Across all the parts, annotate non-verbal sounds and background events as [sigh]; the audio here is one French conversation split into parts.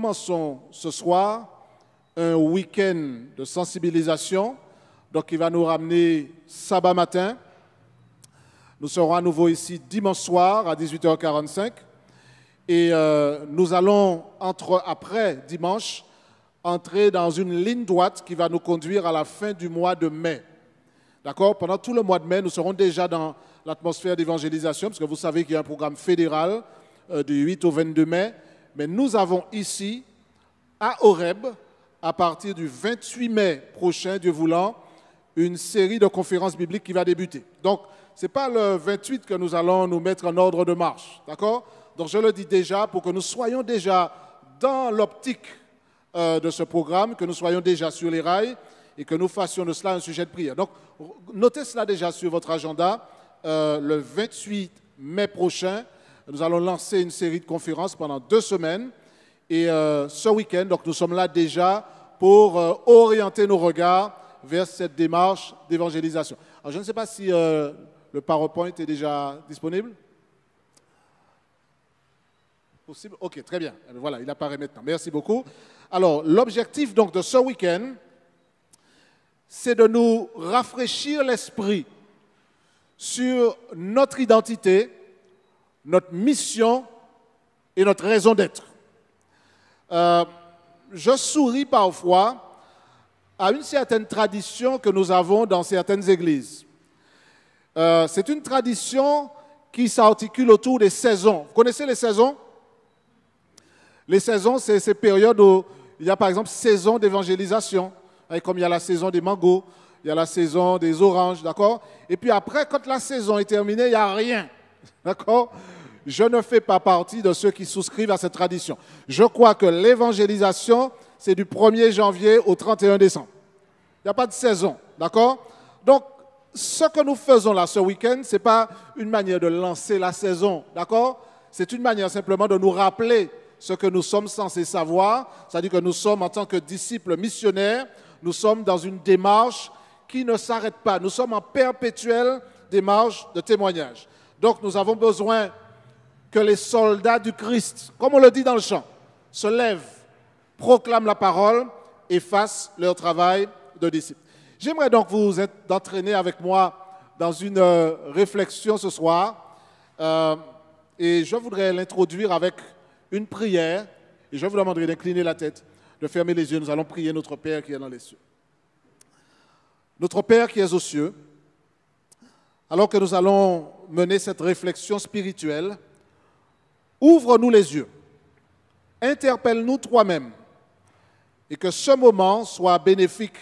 commençons ce soir un week-end de sensibilisation, donc il va nous ramener sabbat matin. Nous serons à nouveau ici dimanche soir à 18h45 et euh, nous allons, entre, après dimanche, entrer dans une ligne droite qui va nous conduire à la fin du mois de mai. D'accord Pendant tout le mois de mai, nous serons déjà dans l'atmosphère d'évangélisation, parce que vous savez qu'il y a un programme fédéral euh, du 8 au 22 mai mais nous avons ici, à Oreb, à partir du 28 mai prochain, Dieu voulant, une série de conférences bibliques qui va débuter. Donc, ce n'est pas le 28 que nous allons nous mettre en ordre de marche, d'accord Donc, je le dis déjà pour que nous soyons déjà dans l'optique euh, de ce programme, que nous soyons déjà sur les rails et que nous fassions de cela un sujet de prière. Donc, notez cela déjà sur votre agenda. Euh, le 28 mai prochain, nous allons lancer une série de conférences pendant deux semaines. Et euh, ce week-end, nous sommes là déjà pour euh, orienter nos regards vers cette démarche d'évangélisation. je ne sais pas si euh, le PowerPoint est déjà disponible. Possible Ok, très bien. Eh ben, voilà, il apparaît maintenant. Merci beaucoup. Alors l'objectif donc de ce week-end, c'est de nous rafraîchir l'esprit sur notre identité, notre mission et notre raison d'être. Euh, je souris parfois à une certaine tradition que nous avons dans certaines églises. Euh, c'est une tradition qui s'articule autour des saisons. Vous connaissez les saisons Les saisons, c'est ces périodes où il y a par exemple saison d'évangélisation, comme il y a la saison des mangos, il y a la saison des oranges, d'accord Et puis après, quand la saison est terminée, il n'y a rien. D'accord Je ne fais pas partie de ceux qui souscrivent à cette tradition. Je crois que l'évangélisation, c'est du 1er janvier au 31 décembre. Il n'y a pas de saison. D'accord Donc, ce que nous faisons là ce week-end, ce n'est pas une manière de lancer la saison. D'accord C'est une manière simplement de nous rappeler ce que nous sommes censés savoir. C'est-à-dire que nous sommes, en tant que disciples missionnaires, nous sommes dans une démarche qui ne s'arrête pas. Nous sommes en perpétuelle démarche de témoignage. Donc nous avons besoin que les soldats du Christ, comme on le dit dans le chant, se lèvent, proclament la parole et fassent leur travail de disciples. J'aimerais donc vous entraîner avec moi dans une euh, réflexion ce soir euh, et je voudrais l'introduire avec une prière et je vous demanderai d'incliner la tête, de fermer les yeux. Nous allons prier notre Père qui est dans les cieux. Notre Père qui est aux cieux, alors que nous allons mener cette réflexion spirituelle, ouvre-nous les yeux, interpelle-nous toi-même, et que ce moment soit bénéfique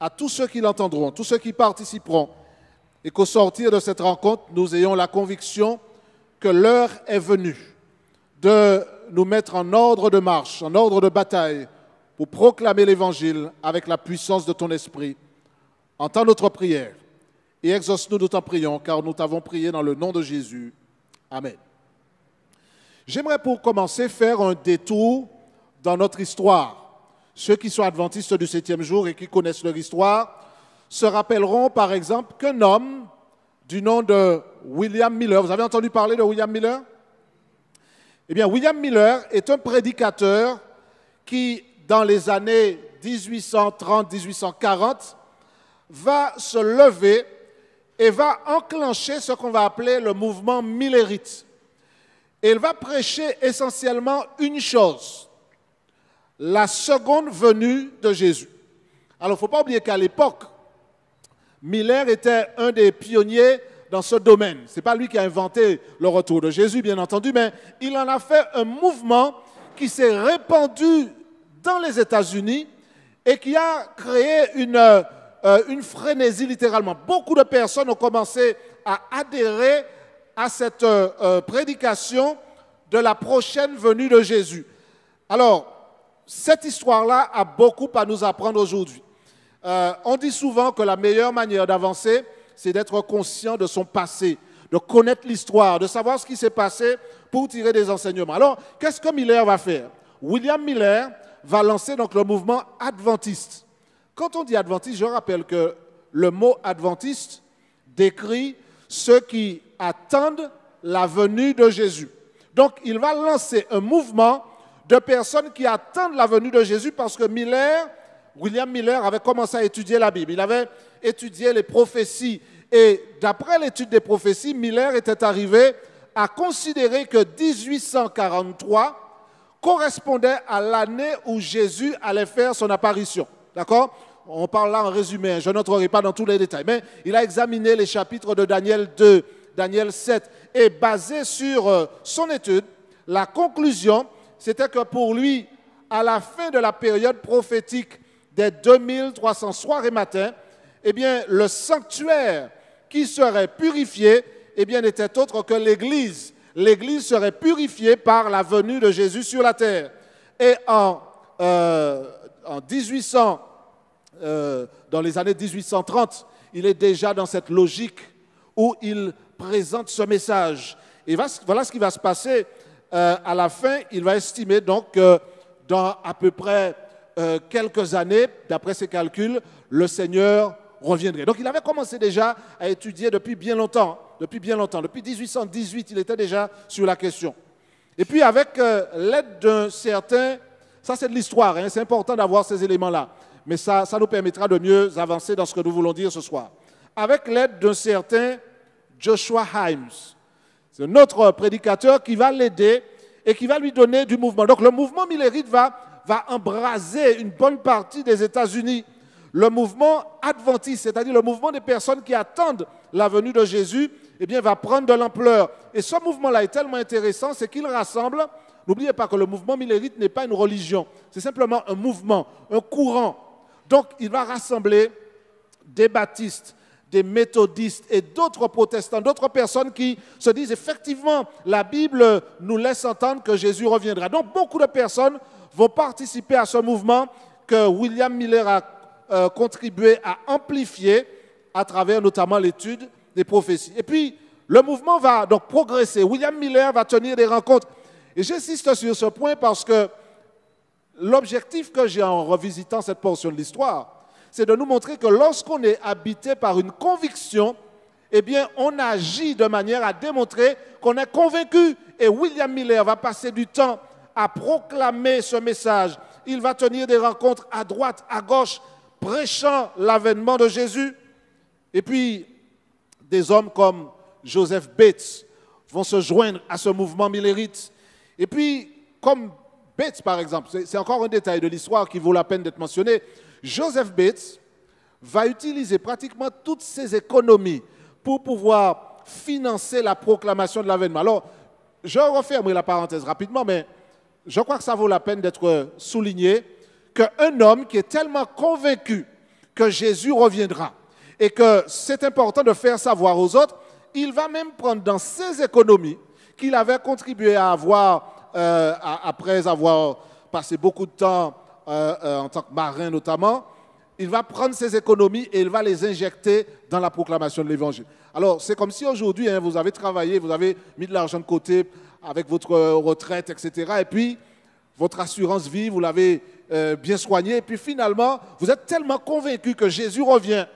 à tous ceux qui l'entendront, tous ceux qui participeront, et qu'au sortir de cette rencontre, nous ayons la conviction que l'heure est venue de nous mettre en ordre de marche, en ordre de bataille, pour proclamer l'Évangile avec la puissance de ton esprit. Entends notre prière et exauce-nous, nous t'en prions, car nous t'avons prié dans le nom de Jésus. Amen. J'aimerais pour commencer faire un détour dans notre histoire. Ceux qui sont adventistes du septième jour et qui connaissent leur histoire se rappelleront par exemple qu'un homme du nom de William Miller, vous avez entendu parler de William Miller Eh bien, William Miller est un prédicateur qui, dans les années 1830-1840, va se lever et va enclencher ce qu'on va appeler le mouvement millérite. Et il va prêcher essentiellement une chose, la seconde venue de Jésus. Alors il ne faut pas oublier qu'à l'époque, Miller était un des pionniers dans ce domaine. Ce n'est pas lui qui a inventé le retour de Jésus, bien entendu, mais il en a fait un mouvement qui s'est répandu dans les États-Unis et qui a créé une euh, euh, une frénésie littéralement. Beaucoup de personnes ont commencé à adhérer à cette euh, euh, prédication de la prochaine venue de Jésus. Alors, cette histoire-là a beaucoup à nous apprendre aujourd'hui. on dit souvent que la meilleure manière d'avancer, c'est d'être conscient de son passé, de connaître l'histoire, de savoir ce qui s'est passé pour tirer des enseignements. Alors, qu'est-ce que Miller va faire William Miller va lancer donc le mouvement adventiste. Quand on dit adventiste, je rappelle que le mot adventiste décrit ceux qui attendent la venue de Jésus. Donc il va lancer un mouvement de personnes qui attendent la venue de Jésus parce que Miller, William Miller avait commencé à étudier la Bible. Il avait étudié les prophéties. Et d'après l'étude des prophéties, Miller était arrivé à considérer que 1843 correspondait à l'année où Jésus allait faire son apparition. D'accord on parle là en résumé, hein, je n'entrerai pas dans tous les détails, mais il a examiné les chapitres de Daniel 2, Daniel 7, et basé sur euh, son étude, la conclusion, c'était que pour lui, à la fin de la période prophétique des 2300 soirs et matins, eh bien, le sanctuaire qui serait purifié, eh bien, n'était autre que l'Église. L'Église serait purifiée par la venue de Jésus sur la terre. Et en, euh, en 1800, euh, dans les années 1830, il est déjà dans cette logique où il présente ce message. Et voilà ce qui va se passer. Euh, à la fin, il va estimer donc que dans à peu près euh, quelques années, d'après ses calculs, le Seigneur reviendrait. Donc il avait commencé déjà à étudier depuis bien longtemps, depuis bien longtemps. Depuis 1818, il était déjà sur la question. Et puis avec l'aide d'un certain, ça c'est de l'histoire, hein, c'est important d'avoir ces éléments-là mais ça, nous permettra de mieux avancer dans ce que nous voulons dire ce soir. Avec l'aide d'un certain Joshua Himes, c'est notre prédicateur qui va l'aider et qui va lui donner du mouvement. Donc le mouvement Millérite va, embraser une bonne partie des États-Unis. Le mouvement adventiste, c'est-à-dire le mouvement des personnes qui attendent la venue de Jésus, eh bien, va prendre de l'ampleur. Et ce mouvement-là est tellement intéressant, c'est qu'il rassemble, n'oubliez pas que le mouvement millérite n'est pas une religion, c'est simplement un mouvement, un courant, donc il va rassembler des baptistes, des méthodistes et d'autres protestants, d'autres personnes qui se disent effectivement, la Bible nous laisse entendre que Jésus reviendra. Donc beaucoup de personnes vont participer à ce mouvement que William Miller a euh, contribué à amplifier à travers notamment l'étude des prophéties. Et puis, le mouvement va donc progresser. William Miller va tenir des rencontres. Et j'insiste sur ce point parce que L'objectif que j'ai en revisitant cette portion de l'histoire, c'est de nous montrer que lorsqu'on est habité par une conviction, eh bien, on agit de manière à démontrer qu'on est convaincu. Et William Miller va passer du temps à proclamer ce message. Il va tenir des rencontres à droite, à gauche, prêchant l'avènement de Jésus. Et puis, des hommes comme Joseph Bates vont se joindre à ce mouvement millérite. Et puis, comme Bates, par exemple, c'est encore un détail de l'histoire qui vaut la peine d'être mentionné. Joseph Bates va utiliser pratiquement toutes ses économies pour pouvoir financer la proclamation de l'avènement. Alors, je referme la parenthèse rapidement, mais je crois que ça vaut la peine d'être souligné qu'un homme qui est tellement convaincu que Jésus reviendra et que c'est important de faire savoir aux autres, il va même prendre dans ses économies qu'il avait contribué à avoir euh, après avoir passé beaucoup de temps euh, euh, en tant que marin notamment, il va prendre ses économies et il va les injecter dans la proclamation de l'Évangile. Alors, c'est comme si aujourd'hui, hein, vous avez travaillé, vous avez mis de l'argent de côté avec votre retraite, etc. Et puis, votre assurance vie, vous l'avez bien soignée. Et puis finalement, vous êtes tellement convaincu que Jésus revient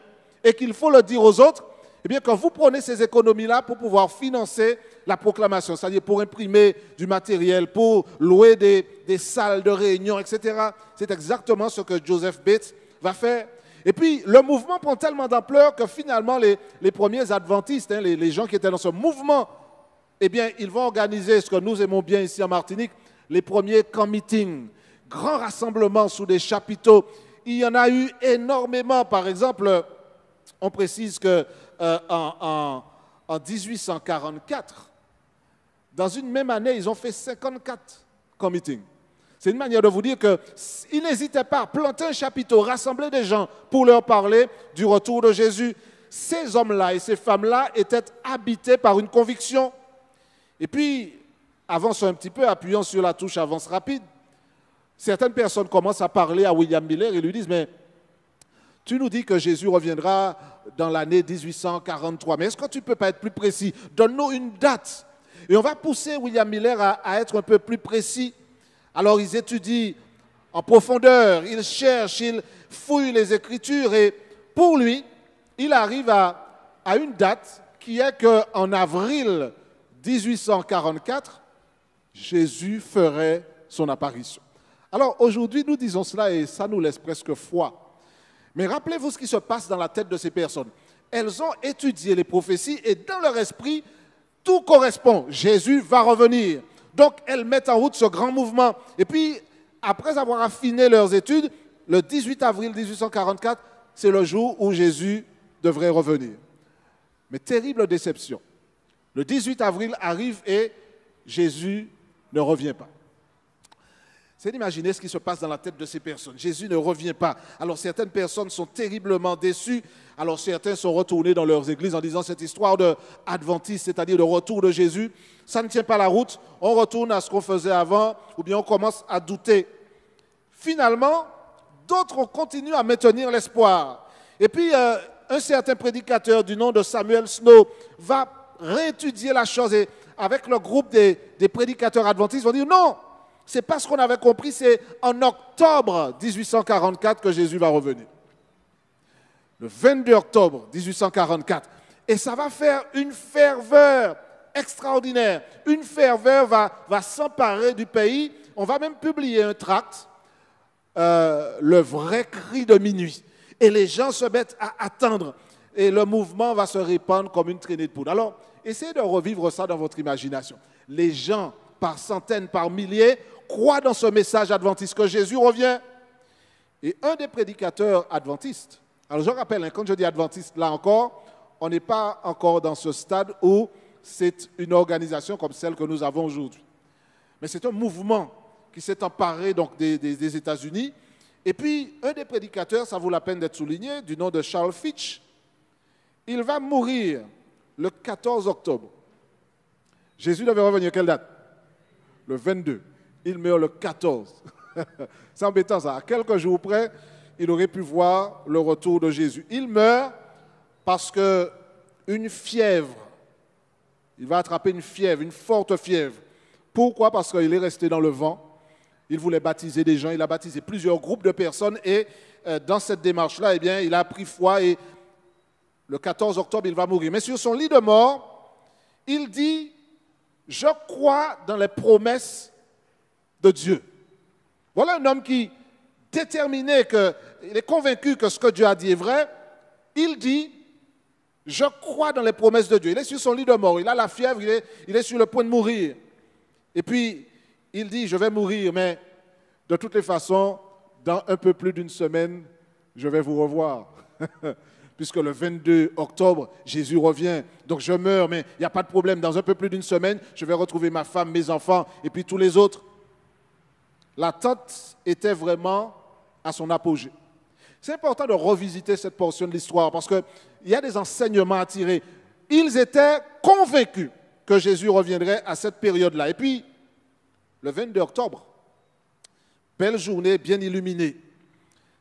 et qu'il faut le dire aux autres eh bien, quand vous prenez ces économies-là pour pouvoir financer la proclamation, c'est-à-dire pour imprimer du matériel, pour louer des, salles de réunion, etc., c'est exactement ce que Joseph Bates va faire. Et puis, le mouvement prend tellement d'ampleur que finalement, les, premiers adventistes, hein, les, gens qui étaient dans ce mouvement, eh bien, ils vont organiser ce que nous aimons bien ici en Martinique, les premiers camp meetings, grands rassemblements sous des chapiteaux. Il y en a eu énormément. Par exemple, on précise que euh, en, 1844, dans une même année, ils ont fait 54 committings. C'est une manière de vous dire qu'ils n'hésitaient pas à planter un chapiteau, rassembler des gens pour leur parler du retour de Jésus. Ces hommes-là et ces femmes-là étaient habités par une conviction. Et puis, avançons un petit peu, appuyant sur la touche avance rapide, certaines personnes commencent à parler à William Miller et lui disent, mais tu nous dis que Jésus reviendra dans l'année 1843. Mais est-ce que tu ne peux pas être plus précis Donne-nous une date. Et on va pousser William Miller à, être un peu plus précis. Alors ils étudient en profondeur, ils cherchent, ils fouillent les Écritures et pour lui, il arrive à, à une date qui est qu'en avril 1844, Jésus ferait son apparition. Alors aujourd'hui, nous disons cela et ça nous laisse presque froid. Mais rappelez-vous ce qui se passe dans la tête de ces personnes. Elles ont étudié les prophéties et dans leur esprit, tout correspond. Jésus va revenir. Donc elles mettent en route ce grand mouvement. Et puis, après avoir affiné leurs études, le 18 avril 1844, c'est le jour où Jésus devrait revenir. Mais terrible déception. Le 18 avril arrive et Jésus ne revient pas. C'est d'imaginer ce qui se passe dans la tête de ces personnes. Jésus ne revient pas. Alors certaines personnes sont terriblement déçues. Alors certains sont retournés dans leurs églises en disant cette histoire de c'est-à-dire le retour de Jésus, ça ne tient pas la route. On retourne à ce qu'on faisait avant ou bien on commence à douter. Finalement, d'autres continuent à maintenir l'espoir. Et puis euh, un certain prédicateur du nom de Samuel Snow va réétudier la chose et avec le groupe des, prédicateurs adventistes, vont dire non, c'est pas ce qu'on avait compris, c'est en octobre 1844 que Jésus va revenir. Le 22 octobre 1844. Et ça va faire une ferveur extraordinaire. Une ferveur va, s'emparer du pays. On va même publier un tract, euh, Le vrai cri de minuit. Et les gens se mettent à attendre. Et le mouvement va se répandre comme une traînée de poudre. Alors, essayez de revivre ça dans votre imagination. Les gens, par centaines, par milliers, Croit dans ce message adventiste que Jésus revient. Et un des prédicateurs adventistes, alors je rappelle, hein, quand je dis adventiste, là encore, on n'est pas encore dans ce stade où c'est une organisation comme celle que nous avons aujourd'hui. Mais c'est un mouvement qui s'est emparé donc des, États-Unis. Et puis, un des prédicateurs, ça vaut la peine d'être souligné, du nom de Charles Fitch, il va mourir le 14 octobre. Jésus devait revenir à quelle date Le 22 il meurt le 14. [laughs] C'est embêtant ça. À quelques jours près, il aurait pu voir le retour de Jésus. Il meurt parce que une fièvre, il va attraper une fièvre, une forte fièvre. Pourquoi Parce qu'il est resté dans le vent. Il voulait baptiser des gens, il a baptisé plusieurs groupes de personnes et euh, dans cette démarche-là, eh bien, il a pris foi et le 14 octobre, il va mourir. Mais sur son lit de mort, il dit, je crois dans les promesses Dieu. Voilà un homme qui, déterminé, que, il est convaincu que ce que Dieu a dit est vrai. Il dit, je crois dans les promesses de Dieu. Il est sur son lit de mort, il a la fièvre, il est, il est sur le point de mourir. Et puis, il dit, je vais mourir, mais de toutes les façons, dans un peu plus d'une semaine, je vais vous revoir. [laughs] Puisque le 22 octobre, Jésus revient. Donc je meurs, mais il n'y a pas de problème. Dans un peu plus d'une semaine, je vais retrouver ma femme, mes enfants et puis tous les autres. L'attente était vraiment à son apogée. C'est important de revisiter cette portion de l'histoire parce qu'il y a des enseignements à tirer. Ils étaient convaincus que Jésus reviendrait à cette période-là. Et puis, le 22 octobre, belle journée bien illuminée.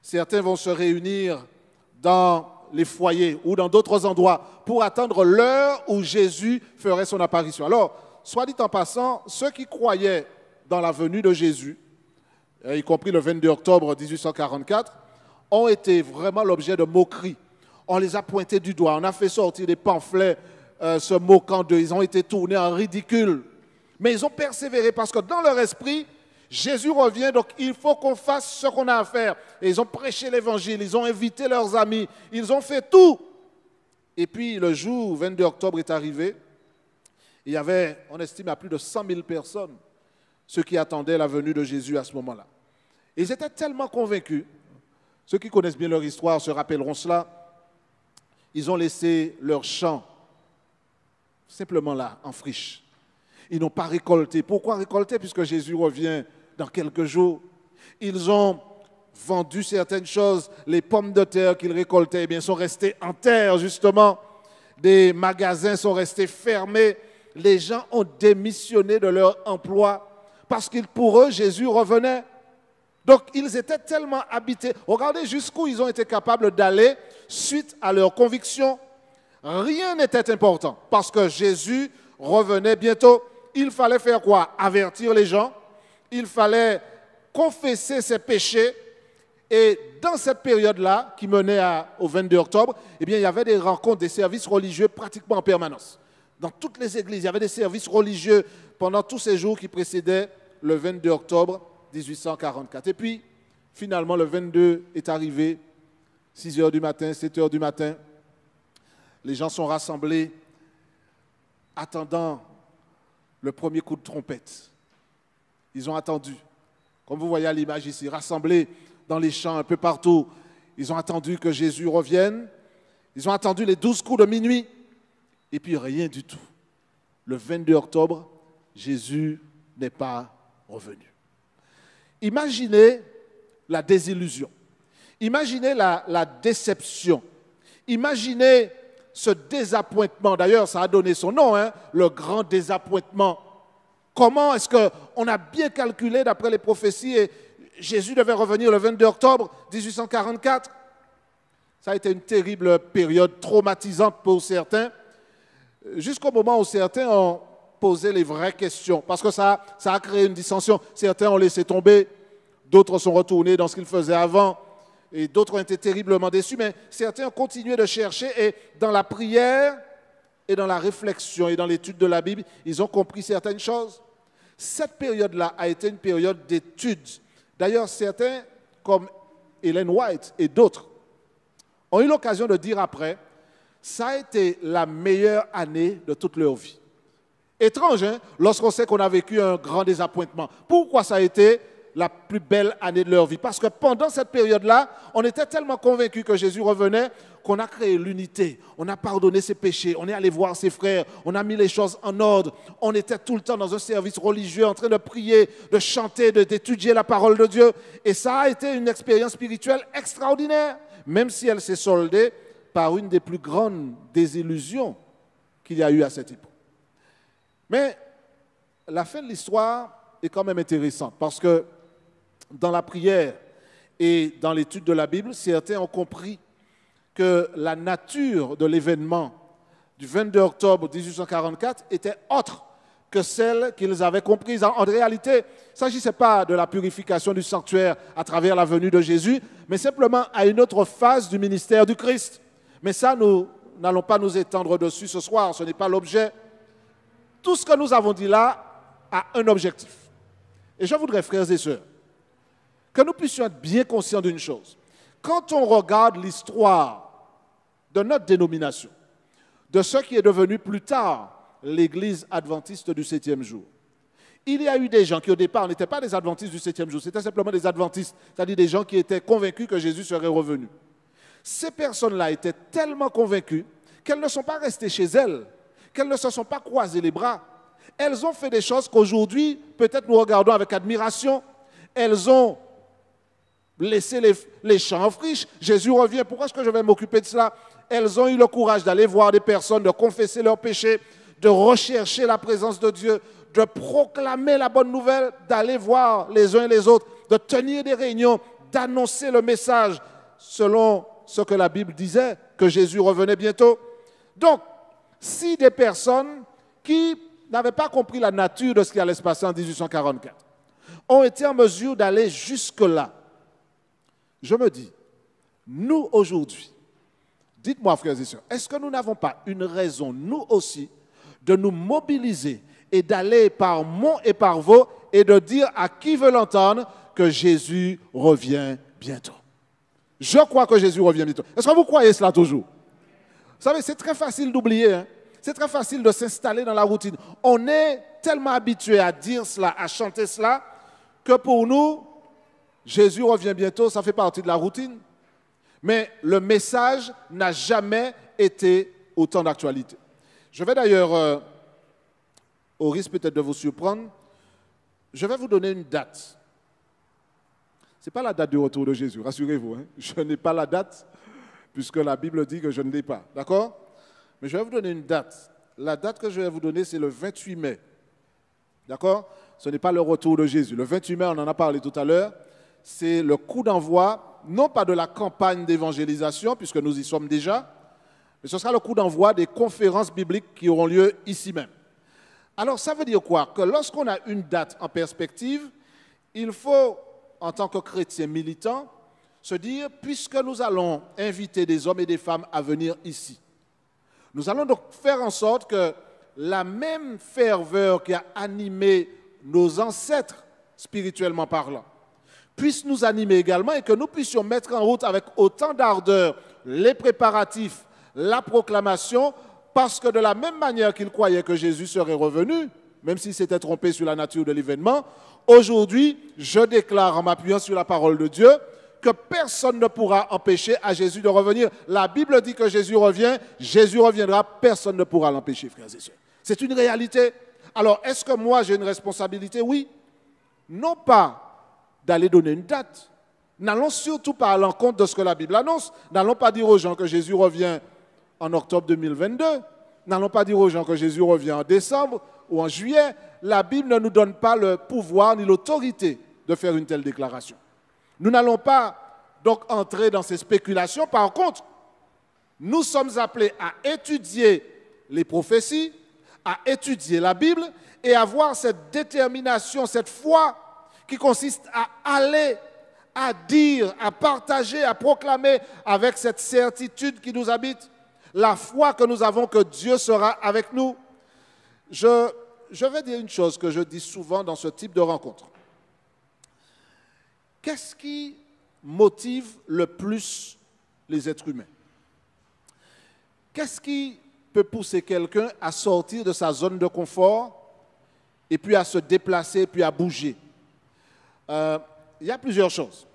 Certains vont se réunir dans les foyers ou dans d'autres endroits pour attendre l'heure où Jésus ferait son apparition. Alors, soit dit en passant, ceux qui croyaient dans la venue de Jésus y compris le 22 octobre 1844, ont été vraiment l'objet de moqueries. On les a pointés du doigt, on a fait sortir des pamphlets euh, se moquant d'eux, ils ont été tournés en ridicule. Mais ils ont persévéré parce que dans leur esprit, Jésus revient, donc il faut qu'on fasse ce qu'on a à faire. Et ils ont prêché l'évangile, ils ont invité leurs amis, ils ont fait tout. Et puis le jour 22 octobre est arrivé, il y avait, on estime, à plus de 100 000 personnes ceux qui attendaient la venue de Jésus à ce moment-là. Ils étaient tellement convaincus, ceux qui connaissent bien leur histoire se rappelleront cela, ils ont laissé leur champ simplement là, en friche. Ils n'ont pas récolté. Pourquoi récolter Puisque Jésus revient dans quelques jours. Ils ont vendu certaines choses. Les pommes de terre qu'ils récoltaient eh bien, sont restées en terre, justement. Des magasins sont restés fermés. Les gens ont démissionné de leur emploi parce qu'ils, pour eux, Jésus revenait. Donc ils étaient tellement habités. Regardez jusqu'où ils ont été capables d'aller suite à leurs convictions. Rien n'était important parce que Jésus revenait bientôt. Il fallait faire quoi Avertir les gens. Il fallait confesser ses péchés. Et dans cette période-là, qui menait au 22 octobre, eh bien, il y avait des rencontres, des services religieux pratiquement en permanence. Dans toutes les églises, il y avait des services religieux pendant tous ces jours qui précédaient le 22 octobre 1844. Et puis, finalement, le 22 est arrivé, 6 heures du matin, 7 heures du matin. Les gens sont rassemblés, attendant le premier coup de trompette. Ils ont attendu. Comme vous voyez à l'image ici, rassemblés dans les champs un peu partout, ils ont attendu que Jésus revienne. Ils ont attendu les douze coups de minuit. Et puis rien du tout. Le 22 octobre, Jésus n'est pas revenu. Imaginez la désillusion. Imaginez la, déception. Imaginez ce désappointement. D'ailleurs, ça a donné son nom, hein, le grand désappointement. Comment est-ce qu'on a bien calculé d'après les prophéties et Jésus devait revenir le 22 octobre 1844 Ça a été une terrible période traumatisante pour certains, jusqu'au moment où certains ont poser les vraies questions. Parce que ça, ça a créé une dissension. Certains ont laissé tomber, d'autres sont retournés dans ce qu'ils faisaient avant, et d'autres ont été terriblement déçus, mais certains ont continué de chercher, et dans la prière, et dans la réflexion, et dans l'étude de la Bible, ils ont compris certaines choses. Cette période-là a été une période d'étude. D'ailleurs, certains, comme Hélène White et d'autres, ont eu l'occasion de dire après, ça a été la meilleure année de toute leur vie. Étrange, hein, lorsqu'on sait qu'on a vécu un grand désappointement. Pourquoi ça a été la plus belle année de leur vie Parce que pendant cette période-là, on était tellement convaincus que Jésus revenait qu'on a créé l'unité, on a pardonné ses péchés, on est allé voir ses frères, on a mis les choses en ordre, on était tout le temps dans un service religieux en train de prier, de chanter, d'étudier la parole de Dieu. Et ça a été une expérience spirituelle extraordinaire, même si elle s'est soldée par une des plus grandes désillusions qu'il y a eu à cette époque. Mais la fin de l'histoire est quand même intéressante parce que dans la prière et dans l'étude de la Bible, certains ont compris que la nature de l'événement du 22 octobre 1844 était autre que celle qu'ils avaient comprise. En, réalité, il ne s'agissait pas de la purification du sanctuaire à travers la venue de Jésus, mais simplement à une autre phase du ministère du Christ. Mais ça, nous n'allons pas nous étendre dessus ce soir, ce n'est pas l'objet. Tout ce que nous avons dit là a un objectif. Et je voudrais, frères et sœurs, que nous puissions être bien conscients d'une chose. Quand on regarde l'histoire de notre dénomination, de ce qui est devenu plus tard l'Église adventiste du septième jour, il y a eu des gens qui au départ n'étaient pas des adventistes du septième jour, c'était simplement des adventistes, c'est-à-dire des gens qui étaient convaincus que Jésus serait revenu. Ces personnes-là étaient tellement convaincues qu'elles ne sont pas restées chez elles, qu'elles ne se sont pas croisées les bras. Elles ont fait des choses qu'aujourd'hui, peut-être nous regardons avec admiration. Elles ont laissé les, champs en friche. Jésus revient, pourquoi est-ce que je vais m'occuper de cela Elles ont eu le courage d'aller voir des personnes, de confesser leurs péchés, de rechercher la présence de Dieu, de proclamer la bonne nouvelle, d'aller voir les uns et les autres, de tenir des réunions, d'annoncer le message selon ce que la Bible disait, que Jésus revenait bientôt. Donc, si des personnes qui n'avaient pas compris la nature de ce qui allait se passer en 1844 ont été en mesure d'aller jusque-là. Je me dis, nous aujourd'hui, dites-moi frères et sœurs, est-ce que nous n'avons pas une raison, nous aussi, de nous mobiliser et d'aller par mont et par vous et de dire à qui veut l'entendre que Jésus revient bientôt. Je crois que Jésus revient bientôt. Est-ce que vous croyez cela toujours vous savez, c'est très facile d'oublier. Hein. C'est très facile de s'installer dans la routine. On est tellement habitué à dire cela, à chanter cela, que pour nous, Jésus revient bientôt, ça fait partie de la routine. Mais le message n'a jamais été autant d'actualité. Je vais d'ailleurs, euh, au risque peut-être de vous surprendre, je vais vous donner une date. Ce n'est pas la date du retour de Jésus, rassurez-vous. Hein. Je n'ai pas la date, puisque la Bible dit que je ne l'ai pas. D'accord Mais je vais vous donner une date. La date que je vais vous donner, c'est le 28 mai. D'accord Ce n'est pas le retour de Jésus. Le 28 mai, on en a parlé tout à l'heure, c'est le coup d'envoi, non pas de la campagne d'évangélisation, puisque nous y sommes déjà, mais ce sera le coup d'envoi des conférences bibliques qui auront lieu ici même. Alors ça veut dire quoi Que lorsqu'on a une date en perspective, il faut, en tant que chrétien militant, se dire, puisque nous allons inviter des hommes et des femmes à venir ici, nous allons donc faire en sorte que la même ferveur qui a animé nos ancêtres spirituellement parlant puisse nous animer également et que nous puissions mettre en route avec autant d'ardeur les préparatifs, la proclamation, parce que de la même manière qu'ils croyaient que Jésus serait revenu, même s'ils s'étaient trompé sur la nature de l'événement, aujourd'hui, je déclare en m'appuyant sur la parole de Dieu, que personne ne pourra empêcher à Jésus de revenir. La Bible dit que Jésus revient, Jésus reviendra, personne ne pourra l'empêcher, frères et sœurs. C'est une réalité. Alors, est-ce que moi j'ai une responsabilité Oui. Non pas d'aller donner une date. N'allons surtout pas à l'encontre de ce que la Bible annonce. N'allons pas dire aux gens que Jésus revient en octobre 2022. N'allons pas dire aux gens que Jésus revient en décembre ou en juillet. La Bible ne nous donne pas le pouvoir ni l'autorité de faire une telle déclaration. Nous n'allons pas donc entrer dans ces spéculations. Par contre, nous sommes appelés à étudier les prophéties, à étudier la Bible et à avoir cette détermination, cette foi qui consiste à aller, à dire, à partager, à proclamer avec cette certitude qui nous habite, la foi que nous avons que Dieu sera avec nous. Je, je vais dire une chose que je dis souvent dans ce type de rencontre. Qu'est-ce qui motive le plus les êtres humains Qu'est-ce qui peut pousser quelqu'un à sortir de sa zone de confort et puis à se déplacer, puis à bouger euh, Il y a plusieurs choses.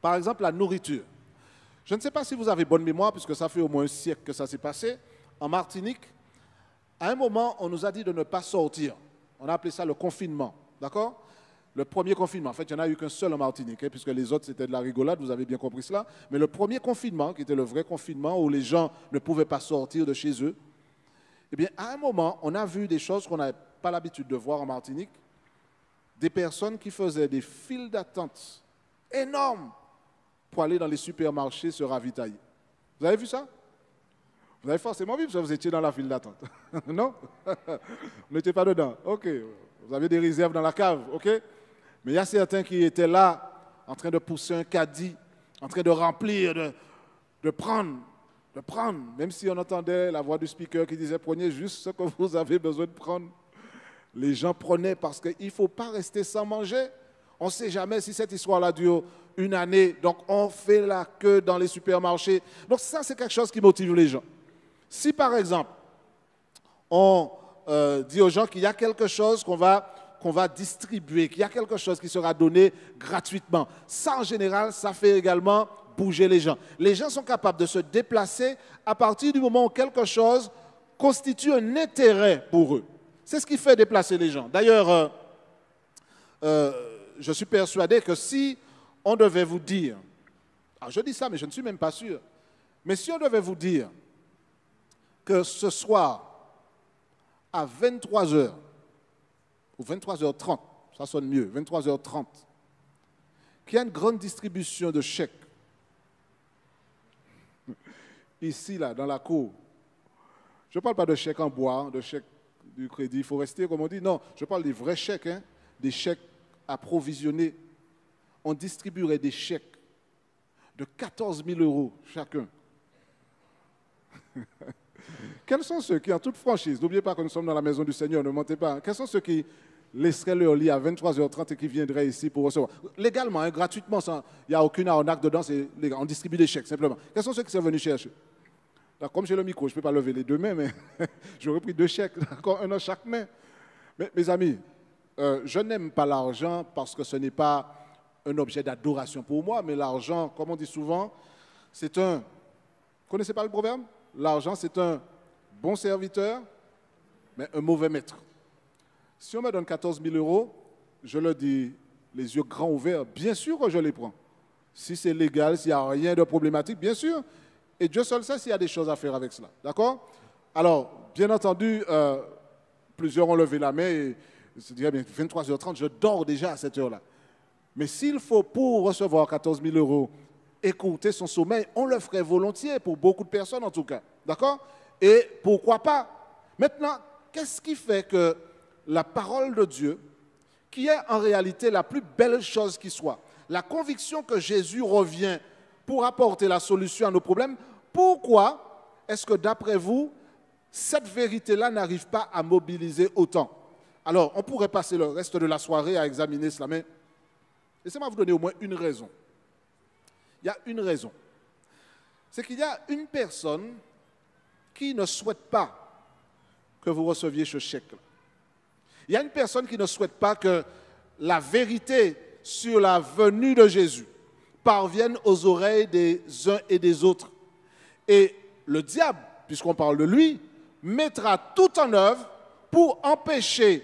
Par exemple, la nourriture. Je ne sais pas si vous avez bonne mémoire, puisque ça fait au moins un siècle que ça s'est passé. En Martinique, à un moment, on nous a dit de ne pas sortir. On a appelé ça le confinement. D'accord le premier confinement, en fait, il n'y en a eu qu'un seul en Martinique, hein, puisque les autres, c'était de la rigolade, vous avez bien compris cela. Mais le premier confinement, qui était le vrai confinement, où les gens ne pouvaient pas sortir de chez eux, eh bien, à un moment, on a vu des choses qu'on n'avait pas l'habitude de voir en Martinique. Des personnes qui faisaient des files d'attente énormes pour aller dans les supermarchés se ravitailler. Vous avez vu ça Vous avez forcément vu, parce que vous étiez dans la file d'attente. [laughs] non [laughs] Vous n'étiez pas dedans. OK. Vous avez des réserves dans la cave. OK mais il y a certains qui étaient là en train de pousser un caddie, en train de remplir, de, prendre, de prendre. Même si on entendait la voix du speaker qui disait prenez juste ce que vous avez besoin de prendre. Les gens prenaient parce qu'il ne faut pas rester sans manger. On ne sait jamais si cette histoire-là dure une année. Donc, on fait la queue dans les supermarchés. Donc, ça, c'est quelque chose qui motive les gens. Si, par exemple, on euh, dit aux gens qu'il y a quelque chose qu'on va qu'on va distribuer, qu'il y a quelque chose qui sera donné gratuitement. Ça, en général, ça fait également bouger les gens. Les gens sont capables de se déplacer à partir du moment où quelque chose constitue un intérêt pour eux. C'est ce qui fait déplacer les gens. D'ailleurs, euh, euh, je suis persuadé que si on devait vous dire, je dis ça, mais je ne suis même pas sûr, mais si on devait vous dire que ce soir, à 23 heures, ou 23h30, ça sonne mieux, 23h30, qu'il y a une grande distribution de chèques ici, là, dans la cour. Je ne parle pas de chèques en bois, de chèques du crédit faut rester comme on dit. Non, je parle des vrais chèques, hein, des chèques approvisionnés. On distribuerait des chèques de 14 000 euros chacun. [laughs] Quels sont ceux qui, en toute franchise, n'oubliez pas que nous sommes dans la maison du Seigneur, ne mentez pas, hein. quels sont ceux qui laisserait leur lit à 23h30 et qui viendrait ici pour recevoir. Légalement, hein, gratuitement, il n'y a aucune arnaque dedans, on distribue des chèques simplement. Quels sont ceux qui sont venus chercher Comme j'ai le micro, je ne peux pas lever les deux mains, mais [laughs] j'aurais pris deux chèques, un à chaque main. Mais, mes amis, euh, je n'aime pas l'argent parce que ce n'est pas un objet d'adoration pour moi, mais l'argent, comme on dit souvent, c'est un... Vous connaissez pas le proverbe L'argent, c'est un bon serviteur, mais un mauvais maître. Si on me donne 14 000 euros, je le dis les yeux grands ouverts, bien sûr que je les prends. Si c'est légal, s'il n'y a rien de problématique, bien sûr. Et Dieu seul sait s'il y a des choses à faire avec cela. D'accord Alors, bien entendu, euh, plusieurs ont levé la main et se disaient, bien, 23h30, je dors déjà à cette heure-là. Mais s'il faut, pour recevoir 14 000 euros, écouter son sommeil, on le ferait volontiers, pour beaucoup de personnes en tout cas. D'accord Et pourquoi pas Maintenant, qu'est-ce qui fait que la parole de Dieu, qui est en réalité la plus belle chose qui soit, la conviction que Jésus revient pour apporter la solution à nos problèmes, pourquoi est-ce que d'après vous, cette vérité-là n'arrive pas à mobiliser autant Alors, on pourrait passer le reste de la soirée à examiner cela, mais laissez-moi vous donner au moins une raison. Il y a une raison. C'est qu'il y a une personne qui ne souhaite pas que vous receviez ce chèque-là. Il y a une personne qui ne souhaite pas que la vérité sur la venue de Jésus parvienne aux oreilles des uns et des autres. Et le diable, puisqu'on parle de lui, mettra tout en œuvre pour empêcher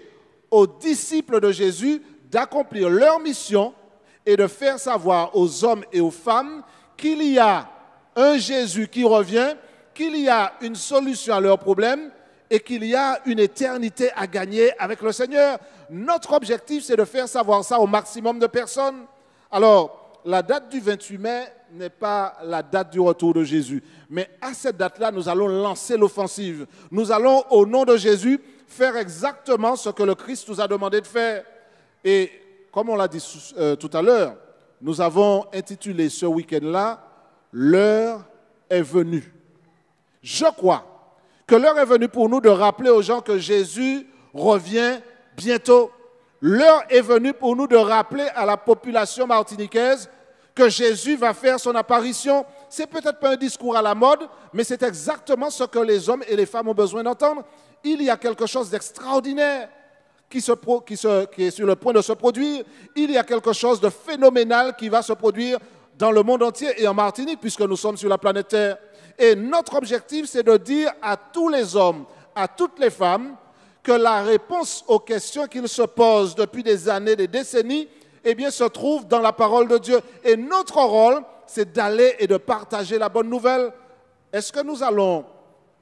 aux disciples de Jésus d'accomplir leur mission et de faire savoir aux hommes et aux femmes qu'il y a un Jésus qui revient, qu'il y a une solution à leurs problèmes et qu'il y a une éternité à gagner avec le Seigneur. Notre objectif, c'est de faire savoir ça au maximum de personnes. Alors, la date du 28 mai n'est pas la date du retour de Jésus. Mais à cette date-là, nous allons lancer l'offensive. Nous allons, au nom de Jésus, faire exactement ce que le Christ nous a demandé de faire. Et comme on l'a dit euh, tout à l'heure, nous avons intitulé ce week-end-là L'heure est venue. Je crois que l'heure est venue pour nous de rappeler aux gens que Jésus revient bientôt. L'heure est venue pour nous de rappeler à la population martiniquaise que Jésus va faire son apparition. C'est peut-être pas un discours à la mode, mais c'est exactement ce que les hommes et les femmes ont besoin d'entendre. Il y a quelque chose d'extraordinaire qui, se, qui, qui est sur le point de se produire. Il y a quelque chose de phénoménal qui va se produire dans le monde entier et en Martinique, puisque nous sommes sur la planète Terre. Et notre objectif, c'est de dire à tous les hommes, à toutes les femmes, que la réponse aux questions qu'ils se posent depuis des années, des décennies, eh bien, se trouve dans la parole de Dieu. Et notre rôle, c'est d'aller et de partager la bonne nouvelle. Est-ce que nous allons,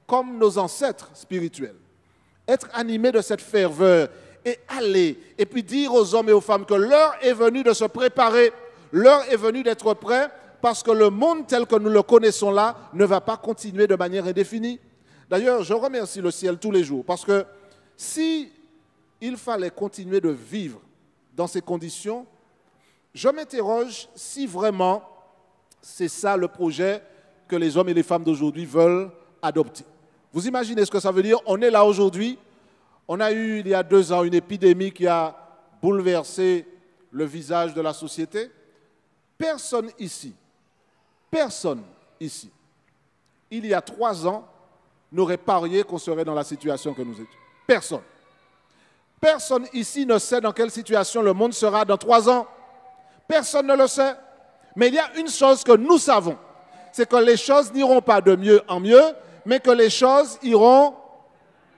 comme nos ancêtres spirituels, être animés de cette ferveur et aller, et puis dire aux hommes et aux femmes que l'heure est venue de se préparer L'heure est venue d'être prêt parce que le monde tel que nous le connaissons là ne va pas continuer de manière indéfinie. D'ailleurs, je remercie le ciel tous les jours parce que si il fallait continuer de vivre dans ces conditions, je m'interroge si vraiment c'est ça le projet que les hommes et les femmes d'aujourd'hui veulent adopter. Vous imaginez ce que ça veut dire On est là aujourd'hui. On a eu il y a deux ans une épidémie qui a bouleversé le visage de la société. Personne ici, personne ici, il y a trois ans, n'aurait parié qu'on serait dans la situation que nous étions. Personne. Personne ici ne sait dans quelle situation le monde sera dans trois ans. Personne ne le sait. Mais il y a une chose que nous savons, c'est que les choses n'iront pas de mieux en mieux, mais que les choses iront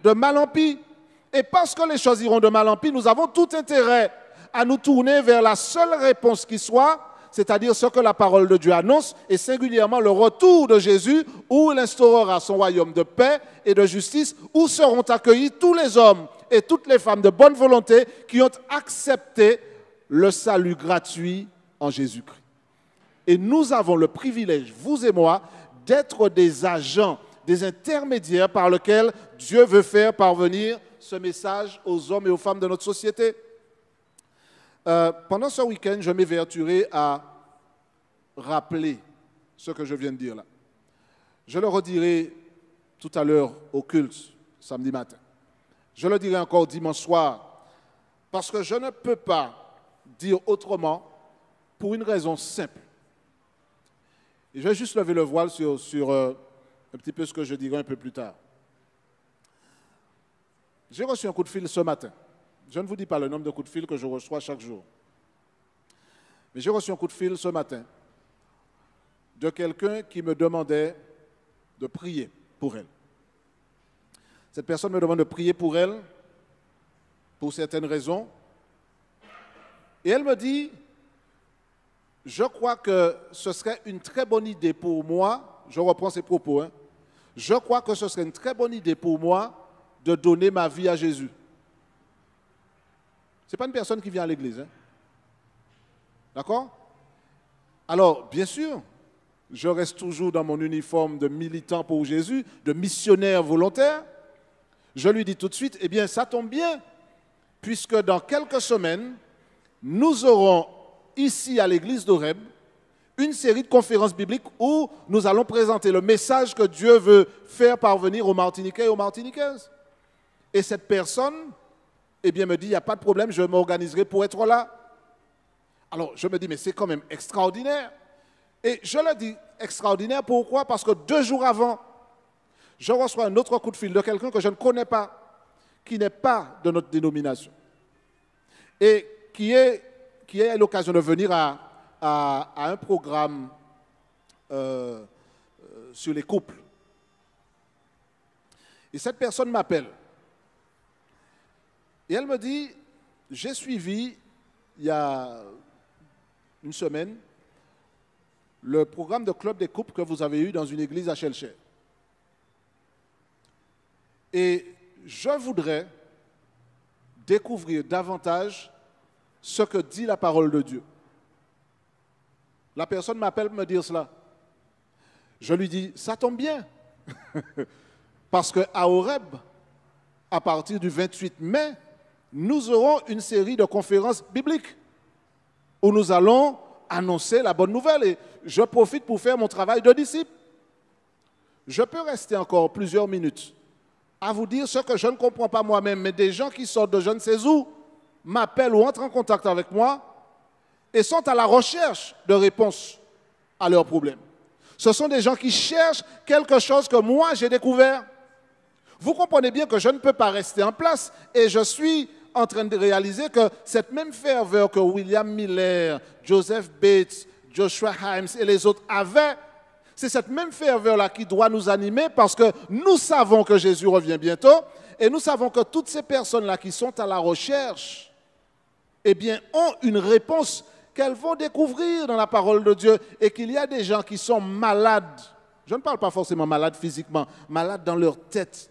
de mal en pis. Et parce que les choses iront de mal en pis, nous avons tout intérêt à nous tourner vers la seule réponse qui soit c'est-à-dire ce que la parole de Dieu annonce, et singulièrement le retour de Jésus, où il instaurera son royaume de paix et de justice, où seront accueillis tous les hommes et toutes les femmes de bonne volonté qui ont accepté le salut gratuit en Jésus-Christ. Et nous avons le privilège, vous et moi, d'être des agents, des intermédiaires par lesquels Dieu veut faire parvenir ce message aux hommes et aux femmes de notre société. Euh, pendant ce week-end, je m'évertuerai à rappeler ce que je viens de dire là. Je le redirai tout à l'heure au culte, samedi matin. Je le dirai encore dimanche soir, parce que je ne peux pas dire autrement pour une raison simple. Et je vais juste lever le voile sur, euh, un petit peu ce que je dirai un peu plus tard. J'ai reçu un coup de fil ce matin je ne vous dis pas le nombre de coups de fil que je reçois chaque jour. Mais j'ai reçu un coup de fil ce matin de quelqu'un qui me demandait de prier pour elle. Cette personne me demande de prier pour elle pour certaines raisons. Et elle me dit, je crois que ce serait une très bonne idée pour moi, je reprends ses propos, hein, je crois que ce serait une très bonne idée pour moi de donner ma vie à Jésus. Ce n'est pas une personne qui vient à l'église. Hein. D'accord Alors, bien sûr, je reste toujours dans mon uniforme de militant pour Jésus, de missionnaire volontaire. Je lui dis tout de suite, eh bien, ça tombe bien, puisque dans quelques semaines, nous aurons ici à l'église d'Oreb une série de conférences bibliques où nous allons présenter le message que Dieu veut faire parvenir aux Martiniquais et aux Martiniquaises. Et cette personne et eh bien, me dit, il n'y a pas de problème, je m'organiserai pour être là. Alors, je me dis, mais c'est quand même extraordinaire. Et je le dis extraordinaire, pourquoi Parce que deux jours avant, je reçois un autre coup de fil de quelqu'un que je ne connais pas, qui n'est pas de notre dénomination, et qui est, qui l'occasion de venir à, à, un programme euh, euh, sur les couples. Et cette personne m'appelle et elle me dit, j'ai suivi il y a une semaine le programme de club des coupes que vous avez eu dans une église à Chelcher. Et je voudrais découvrir davantage ce que dit la parole de Dieu. La personne m'appelle pour me dire cela. Je lui dis, ça tombe bien, [laughs] parce qu'à à Horeb, à partir du 28 mai, nous aurons une série de conférences bibliques où nous allons annoncer la bonne nouvelle. Et je profite pour faire mon travail de disciple. Je peux rester encore plusieurs minutes à vous dire ce que je ne comprends pas moi-même, mais des gens qui sortent de je ne sais où m'appellent ou entrent en contact avec moi et sont à la recherche de réponses à leurs problèmes. Ce sont des gens qui cherchent quelque chose que moi j'ai découvert. Vous comprenez bien que je ne peux pas rester en place et je suis en train de réaliser que cette même ferveur que William Miller, Joseph Bates, Joshua Himes et les autres avaient, c'est cette même ferveur-là qui doit nous animer parce que nous savons que Jésus revient bientôt et nous savons que toutes ces personnes-là qui sont à la recherche, eh bien, ont une réponse qu'elles vont découvrir dans la parole de Dieu et qu'il y a des gens qui sont malades. Je ne parle pas forcément malades physiquement, malades dans leur tête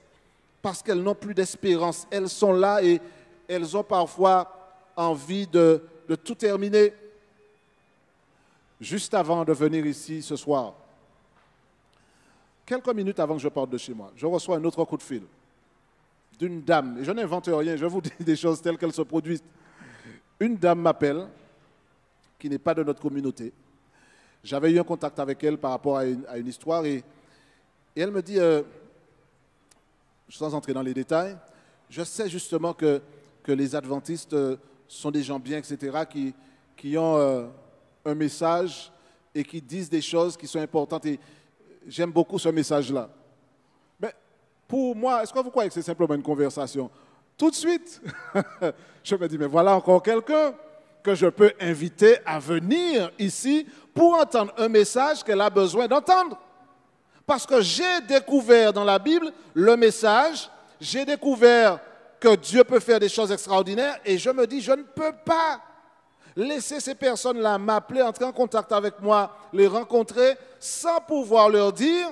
parce qu'elles n'ont plus d'espérance. Elles sont là et elles ont parfois envie de, tout terminer juste avant de venir ici ce soir. Quelques minutes avant que je parte de chez moi, je reçois un autre coup de fil d'une dame, je n'invente rien, je vous [laughs] dis des choses telles qu'elles se produisent. Une dame m'appelle, qui n'est pas de notre communauté. J'avais eu un contact avec elle par rapport à une, histoire, et, elle me dit, euh, sans entrer dans les détails, je sais justement que que les adventistes euh, sont des gens bien, etc., qui, ont euh, un message et qui disent des choses qui sont importantes. Et j'aime beaucoup ce message-là. Mais pour moi, est-ce que vous croyez que c'est simplement une conversation Tout de suite, [laughs] je me dis, mais voilà encore quelqu'un que je peux inviter à venir ici pour entendre un message qu'elle a besoin d'entendre. Parce que j'ai découvert dans la Bible le message, j'ai découvert que Dieu peut faire des choses extraordinaires et je me dis, je ne peux pas laisser ces personnes-là m'appeler, entrer en contact avec moi, les rencontrer, sans pouvoir leur dire,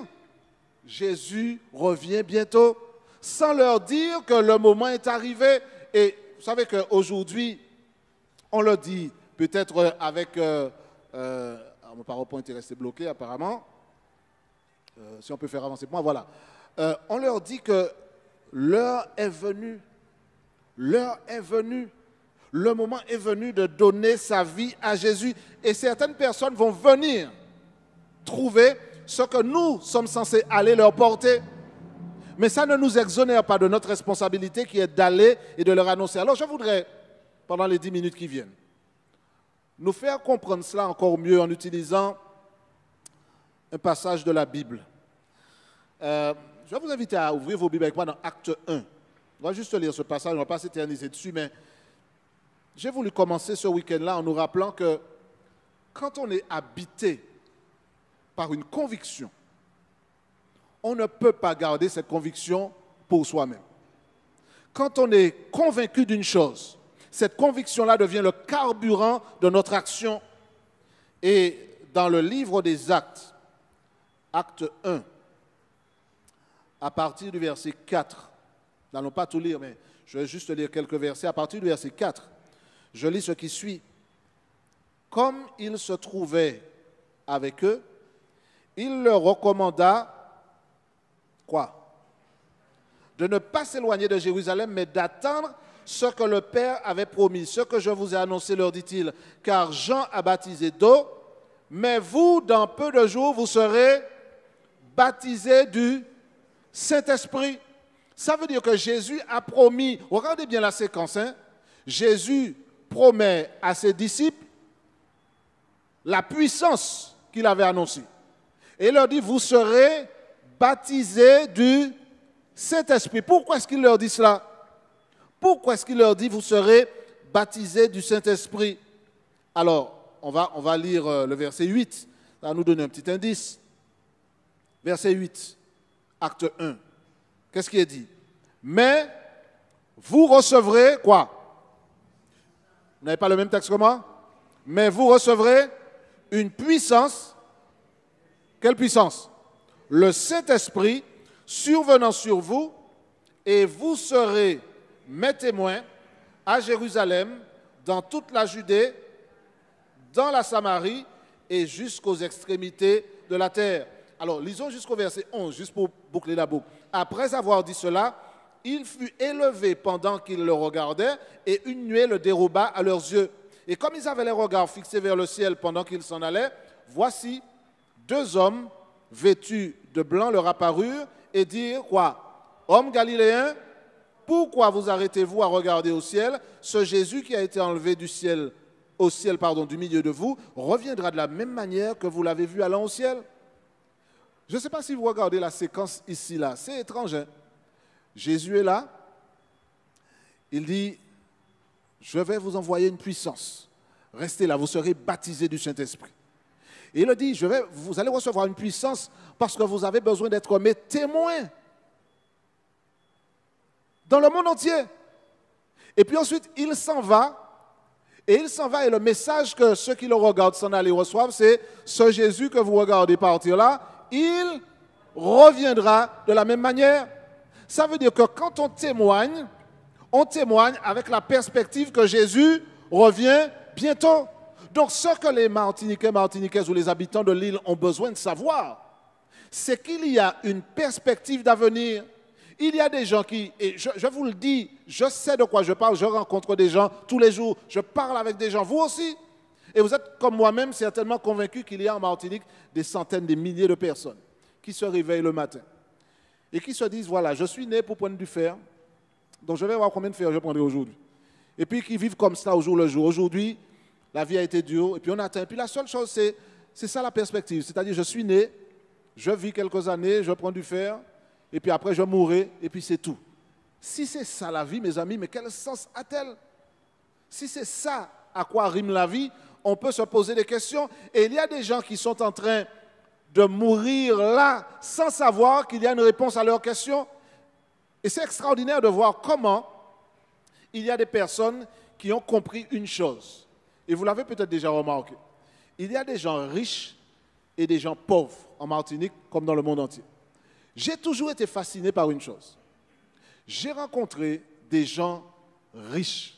Jésus revient bientôt, sans leur dire que le moment est arrivé. Et vous savez qu'aujourd'hui, on le dit peut-être euh, avec... Euh, euh, mon PowerPoint est resté bloqué apparemment. si on peut faire avancer moi, voilà. on leur dit que l'heure est venue L'heure est venue. Le moment est venu de donner sa vie à Jésus. Et certaines personnes vont venir trouver ce que nous sommes censés aller leur porter. Mais ça ne nous exonère pas de notre responsabilité qui est d'aller et de leur annoncer. Alors je voudrais, pendant les dix minutes qui viennent, nous faire comprendre cela encore mieux en utilisant un passage de la Bible. Euh, je vais vous inviter à ouvrir vos Bibles avec moi dans Acte 1. On va juste lire ce passage, on ne va pas s'éterniser dessus, mais j'ai voulu commencer ce week-end-là en nous rappelant que quand on est habité par une conviction, on ne peut pas garder cette conviction pour soi-même. Quand on est convaincu d'une chose, cette conviction-là devient le carburant de notre action. Et dans le livre des actes, acte 1, à partir du verset 4, nous n'allons pas tout lire, mais je vais juste lire quelques versets à partir du verset 4. Je lis ce qui suit. Comme il se trouvait avec eux, il leur recommanda quoi De ne pas s'éloigner de Jérusalem, mais d'attendre ce que le Père avait promis. Ce que je vous ai annoncé, leur dit-il, car Jean a baptisé d'eau, mais vous, dans peu de jours, vous serez baptisés du Saint-Esprit. Ça veut dire que Jésus a promis, regardez bien la séquence, hein. Jésus promet à ses disciples la puissance qu'il avait annoncée. Et il leur dit, vous serez baptisés du Saint-Esprit. Pourquoi est-ce qu'il leur dit cela Pourquoi est-ce qu'il leur dit, vous serez baptisés du Saint-Esprit Alors, on va, on va lire euh, le verset 8. Ça va nous donner un petit indice. Verset 8, acte 1. Qu'est-ce qui est dit Mais vous recevrez quoi Vous n'avez pas le même texte que moi Mais vous recevrez une puissance. Quelle puissance Le Saint-Esprit survenant sur vous et vous serez mes témoins à Jérusalem, dans toute la Judée, dans la Samarie et jusqu'aux extrémités de la terre. Alors, lisons jusqu'au verset 11, juste pour boucler la boucle. Après avoir dit cela, il fut élevé pendant qu'ils le regardaient, et une nuée le déroba à leurs yeux. Et comme ils avaient les regards fixés vers le ciel pendant qu'ils s'en allaient, voici deux hommes vêtus de blanc leur apparurent et dirent quoi Hommes galiléens, pourquoi vous arrêtez-vous à regarder au ciel Ce Jésus qui a été enlevé du ciel, au ciel pardon, du milieu de vous, reviendra de la même manière que vous l'avez vu allant au ciel. Je ne sais pas si vous regardez la séquence ici, là. C'est étrange. Hein. Jésus est là. Il dit, je vais vous envoyer une puissance. Restez là, vous serez baptisés du Saint-Esprit. Et il dit, je vais, vous allez recevoir une puissance parce que vous avez besoin d'être mes témoins dans le monde entier. Et puis ensuite, il s'en va. Et il s'en va. Et le message que ceux qui le regardent s'en aller reçoivent, c'est ce Jésus que vous regardez partir là, il reviendra de la même manière. Ça veut dire que quand on témoigne, on témoigne avec la perspective que Jésus revient bientôt. Donc ce que les Martiniquais, Martiniquaises ou les habitants de l'île ont besoin de savoir, c'est qu'il y a une perspective d'avenir. Il y a des gens qui, et je, je, vous le dis, je sais de quoi je parle, je rencontre des gens tous les jours, je parle avec des gens, vous aussi. Et vous êtes, comme moi-même, certainement convaincu qu'il y a en Martinique des centaines, des milliers de personnes qui se réveillent le matin et qui se disent, voilà, je suis né pour prendre du fer, donc je vais voir combien de fer je prendrai aujourd'hui. Et puis qui vivent comme ça au jour le jour. Aujourd'hui, la vie a été dure, et puis on atteint. Et puis la seule chose, c'est, c'est ça la perspective. C'est-à-dire, je suis né, je vis quelques années, je prends du fer, et puis après je mourrai, et puis c'est tout. Si c'est ça la vie, mes amis, mais quel sens a-t-elle Si c'est ça à quoi rime la vie, on peut se poser des questions. Et il y a des gens qui sont en train de mourir là sans savoir qu'il y a une réponse à leurs questions. Et c'est extraordinaire de voir comment il y a des personnes qui ont compris une chose. Et vous l'avez peut-être déjà remarqué. Il y a des gens riches et des gens pauvres en Martinique comme dans le monde entier. J'ai toujours été fasciné par une chose. J'ai rencontré des gens riches.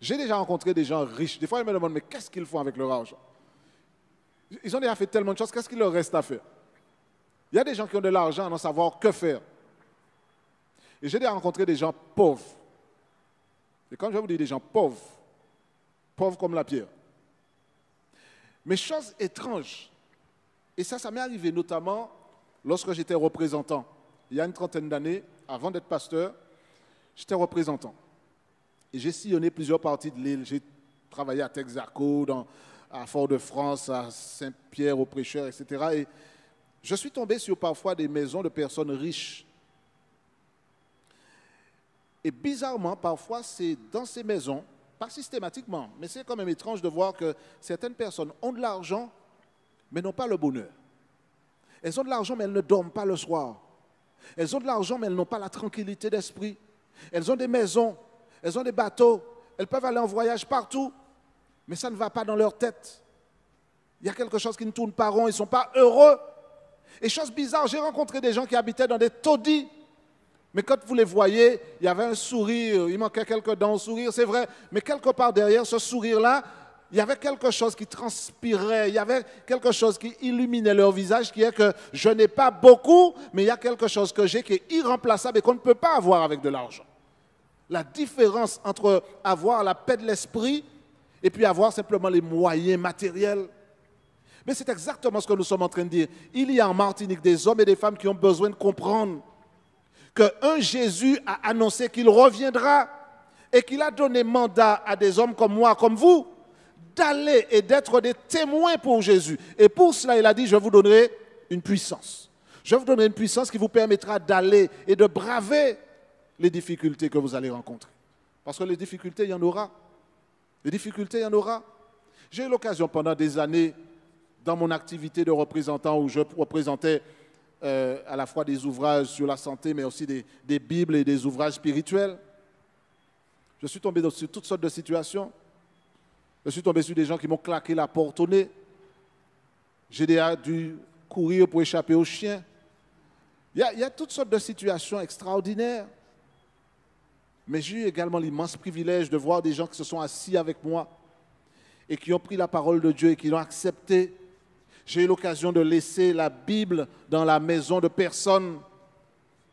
J'ai déjà rencontré des gens riches. Des fois, ils me demandent, mais qu'est-ce qu'ils font avec leur argent Ils ont déjà fait tellement de choses, qu'est-ce qu'il leur reste à faire Il y a des gens qui ont de l'argent à n'en savoir que faire. Et j'ai déjà rencontré des gens pauvres. Et quand je vous dis des gens pauvres, pauvres comme la pierre. Mais chose étrange, et ça, ça m'est arrivé notamment lorsque j'étais représentant. Il y a une trentaine d'années, avant d'être pasteur, j'étais représentant j'ai sillonné plusieurs parties de l'île. J'ai travaillé à Texaco, à Fort-de-France, à Saint-Pierre, aux prêcheurs, etc. Et je suis tombé sur parfois des maisons de personnes riches. Et bizarrement, parfois, c'est dans ces maisons, pas systématiquement, mais c'est quand même étrange de voir que certaines personnes ont de l'argent, mais n'ont pas le bonheur. Elles ont de l'argent, mais elles ne dorment pas le soir. Elles ont de l'argent, mais elles n'ont pas la tranquillité d'esprit. Elles ont des maisons, elles ont des bateaux. Elles peuvent aller en voyage partout. Mais ça ne va pas dans leur tête. Il y a quelque chose qui ne tourne pas rond. Ils ne sont pas heureux. Et chose bizarre, j'ai rencontré des gens qui habitaient dans des taudis. Mais quand vous les voyez, il y avait un sourire, il manquait quelques dents au sourire, c'est vrai, mais quelque part derrière ce sourire-là, il y avait quelque chose qui transpirait, il y avait quelque chose qui illuminait leur visage, qui est que je n'ai pas beaucoup, mais il y a quelque chose que j'ai qui est irremplaçable et qu'on ne peut pas avoir avec de l'argent la différence entre avoir la paix de l'esprit et puis avoir simplement les moyens matériels. Mais c'est exactement ce que nous sommes en train de dire. Il y a en Martinique des hommes et des femmes qui ont besoin de comprendre qu'un Jésus a annoncé qu'il reviendra et qu'il a donné mandat à des hommes comme moi, comme vous, d'aller et d'être des témoins pour Jésus. Et pour cela, il a dit, je vous donnerai une puissance. Je vous donnerai une puissance qui vous permettra d'aller et de braver les difficultés que vous allez rencontrer. Parce que les difficultés, il y en aura. Les difficultés, il y en aura. J'ai eu l'occasion pendant des années, dans mon activité de représentant, où je représentais euh, à la fois des ouvrages sur la santé, mais aussi des, Bibles et des ouvrages spirituels. Je suis tombé sur toutes sortes de situations. Je suis tombé sur des gens qui m'ont claqué la porte au nez. J'ai dû courir pour échapper aux chiens. il y a toutes sortes de situations extraordinaires mais j'ai eu également l'immense privilège de voir des gens qui se sont assis avec moi et qui ont pris la parole de Dieu et qui l'ont accepté. J'ai eu l'occasion de laisser la Bible dans la maison de personnes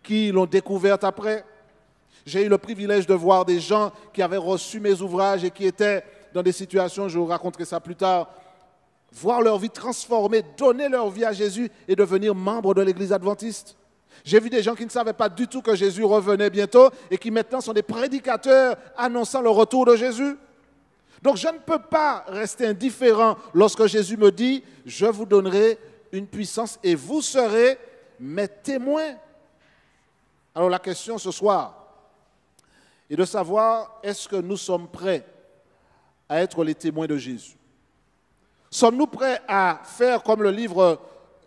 qui l'ont découverte après. J'ai eu le privilège de voir des gens qui avaient reçu mes ouvrages et qui étaient dans des situations, je vous raconterai ça plus tard, voir leur vie transformée, donner leur vie à Jésus et devenir membre de l'Église adventiste. J'ai vu des gens qui ne savaient pas du tout que Jésus revenait bientôt et qui maintenant sont des prédicateurs annonçant le retour de Jésus. Donc je ne peux pas rester indifférent lorsque Jésus me dit, je vous donnerai une puissance et vous serez mes témoins. Alors la question ce soir est de savoir, est-ce que nous sommes prêts à être les témoins de Jésus Sommes-nous prêts à faire comme le livre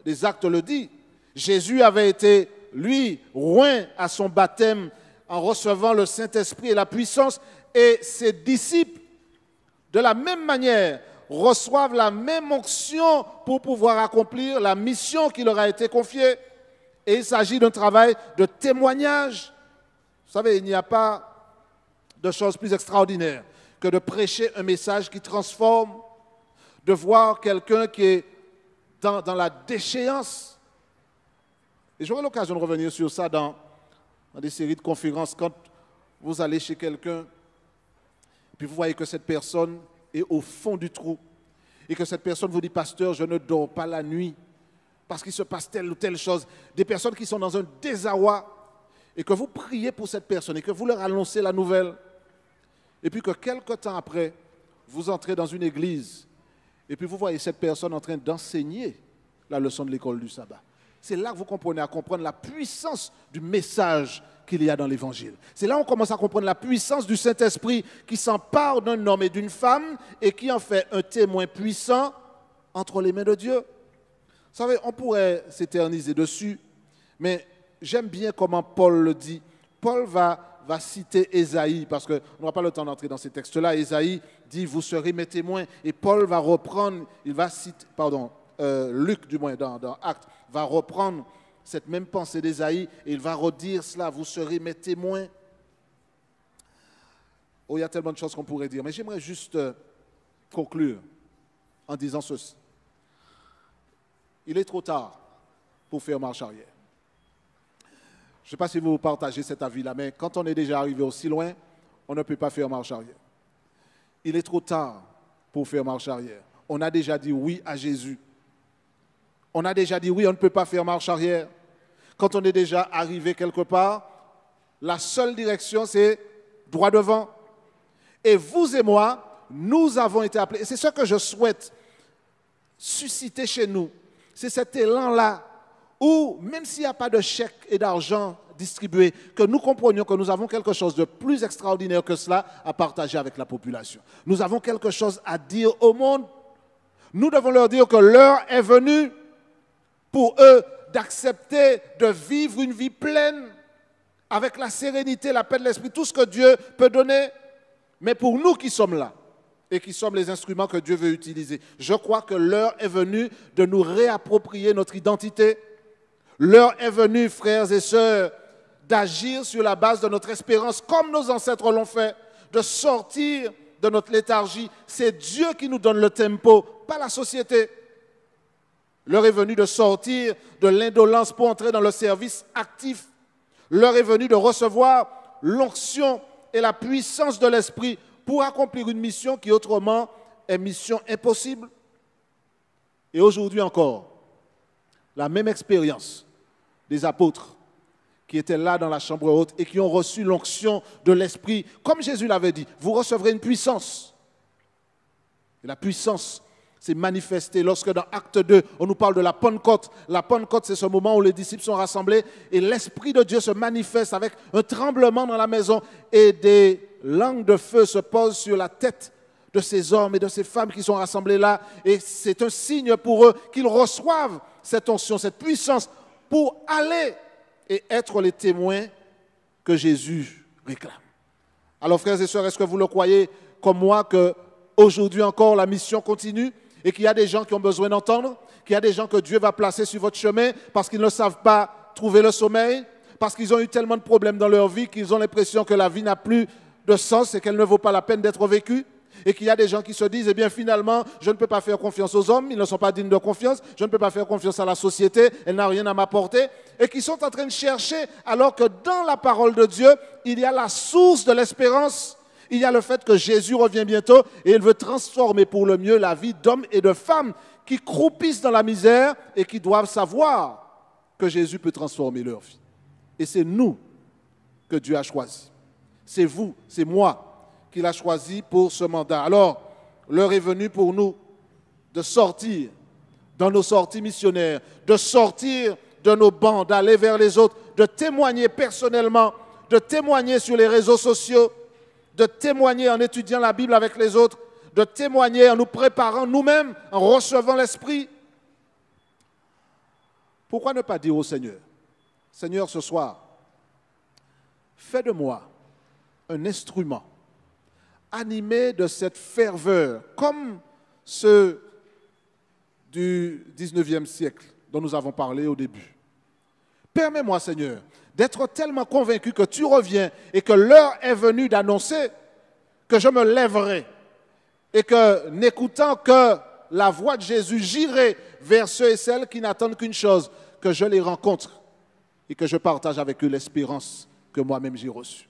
des actes le dit Jésus avait été lui, oint à son baptême en recevant le Saint-Esprit et la puissance, et ses disciples, de la même manière, reçoivent la même onction pour pouvoir accomplir la mission qui leur a été confiée. Et il s'agit d'un travail de témoignage. Vous savez, il n'y a pas de chose plus extraordinaire que de prêcher un message qui transforme, de voir quelqu'un qui est dans la déchéance, et j'aurai l'occasion de revenir sur ça dans, des séries de conférences. Quand vous allez chez quelqu'un, puis vous voyez que cette personne est au fond du trou, et que cette personne vous dit, pasteur, je ne dors pas la nuit, parce qu'il se passe telle ou telle chose. Des personnes qui sont dans un désarroi, et que vous priez pour cette personne, et que vous leur annoncez la nouvelle, et puis que quelques temps après, vous entrez dans une église, et puis vous voyez cette personne en train d'enseigner la leçon de l'école du sabbat. C'est là que vous comprenez à comprendre la puissance du message qu'il y a dans l'Évangile. C'est là on commence à comprendre la puissance du Saint-Esprit qui s'empare d'un homme et d'une femme et qui en fait un témoin puissant entre les mains de Dieu. Vous savez, on pourrait s'éterniser dessus, mais j'aime bien comment Paul le dit. Paul va, va citer Ésaïe, parce qu'on n'aura pas le temps d'entrer dans ces textes-là. Ésaïe dit, vous serez mes témoins, et Paul va reprendre, il va citer, pardon, euh, Luc, du moins dans, Acte, va reprendre cette même pensée d'Ésaïe et il va redire cela, vous serez mes témoins. Oh, il y a tellement de choses qu'on pourrait dire, mais j'aimerais juste euh, conclure en disant ceci. Il est trop tard pour faire marche arrière. Je ne sais pas si vous partagez cet avis-là, mais quand on est déjà arrivé aussi loin, on ne peut pas faire marche arrière. Il est trop tard pour faire marche arrière. On a déjà dit oui à Jésus. On a déjà dit oui, on ne peut pas faire marche arrière. Quand on est déjà arrivé quelque part, la seule direction, c'est droit devant. Et vous et moi, nous avons été appelés. et C'est ce que je souhaite susciter chez nous. C'est cet élan-là où, même s'il n'y a pas de chèque et d'argent distribués, que nous comprenions que nous avons quelque chose de plus extraordinaire que cela à partager avec la population. Nous avons quelque chose à dire au monde. Nous devons leur dire que l'heure est venue pour eux d'accepter de vivre une vie pleine avec la sérénité, la paix de l'esprit, tout ce que Dieu peut donner. Mais pour nous qui sommes là et qui sommes les instruments que Dieu veut utiliser, je crois que l'heure est venue de nous réapproprier notre identité. L'heure est venue, frères et sœurs, d'agir sur la base de notre espérance, comme nos ancêtres l'ont fait, de sortir de notre léthargie. C'est Dieu qui nous donne le tempo, pas la société. L'heure est venue de sortir de l'indolence pour entrer dans le service actif. L'heure est venue de recevoir l'onction et la puissance de l'Esprit pour accomplir une mission qui autrement est mission impossible. Et aujourd'hui encore, la même expérience des apôtres qui étaient là dans la chambre haute et qui ont reçu l'onction de l'Esprit. Comme Jésus l'avait dit, vous recevrez une puissance. Et la puissance c'est manifesté. Lorsque dans Acte 2, on nous parle de la Pentecôte, la Pentecôte, c'est ce moment où les disciples sont rassemblés et l'Esprit de Dieu se manifeste avec un tremblement dans la maison et des langues de feu se posent sur la tête de ces hommes et de ces femmes qui sont rassemblés là. Et c'est un signe pour eux qu'ils reçoivent cette onction, cette puissance pour aller et être les témoins que Jésus réclame. Alors frères et sœurs, est-ce que vous le croyez comme moi que aujourd'hui encore la mission continue et qu'il y a des gens qui ont besoin d'entendre, qu'il y a des gens que Dieu va placer sur votre chemin parce qu'ils ne savent pas trouver le sommeil, parce qu'ils ont eu tellement de problèmes dans leur vie qu'ils ont l'impression que la vie n'a plus de sens et qu'elle ne vaut pas la peine d'être vécue. Et qu'il y a des gens qui se disent, eh bien finalement, je ne peux pas faire confiance aux hommes, ils ne sont pas dignes de confiance, je ne peux pas faire confiance à la société, elle n'a rien à m'apporter, et qui sont en train de chercher, alors que dans la parole de Dieu, il y a la source de l'espérance il y a le fait que Jésus revient bientôt et il veut transformer pour le mieux la vie d'hommes et de femmes qui croupissent dans la misère et qui doivent savoir que Jésus peut transformer leur vie. Et c'est nous que Dieu a choisi. C'est vous, c'est moi qu'il a choisi pour ce mandat. Alors, l'heure est venue pour nous de sortir dans nos sorties missionnaires, de sortir de nos bancs, d'aller vers les autres, de témoigner personnellement, de témoigner sur les réseaux sociaux, de témoigner en étudiant la Bible avec les autres, de témoigner en nous préparant nous-mêmes, en recevant l'Esprit. Pourquoi ne pas dire au Seigneur, Seigneur, ce soir, fais de moi un instrument animé de cette ferveur, comme ceux du 19e siècle dont nous avons parlé au début. Permets-moi, Seigneur, d'être tellement convaincu que tu reviens et que l'heure est venue d'annoncer que je me lèverai et que n'écoutant que la voix de Jésus, j'irai vers ceux et celles qui n'attendent qu'une chose, que je les rencontre et que je partage avec eux l'espérance que moi-même j'ai reçue.